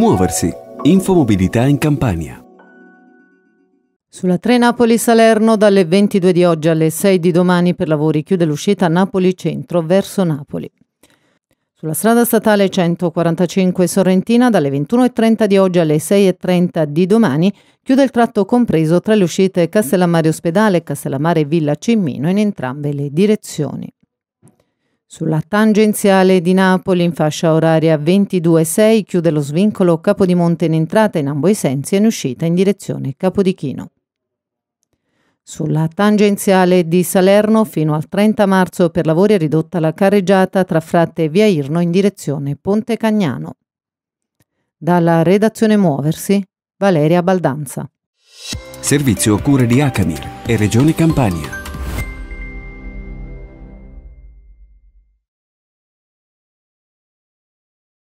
Muoversi. Infomobilità in Campania. Sulla 3 Napoli-Salerno dalle 22 di oggi alle 6 di domani per lavori chiude l'uscita Napoli Centro verso Napoli. Sulla strada statale 145 Sorrentina dalle 21.30 di oggi alle 6.30 di domani chiude il tratto compreso tra le uscite Castellammare Ospedale e Castellammare Villa Cimmino in entrambe le direzioni. Sulla tangenziale di Napoli in fascia oraria 22.6 chiude lo svincolo Capodimonte in entrata in ambo i sensi e in uscita in direzione Capodichino. Sulla tangenziale di Salerno fino al 30 marzo per lavori è ridotta la carreggiata tra Fratte e Via Irno in direzione Ponte Cagnano. Dalla redazione Muoversi, Valeria Baldanza. Servizio cure di Acamir e Regione Campania.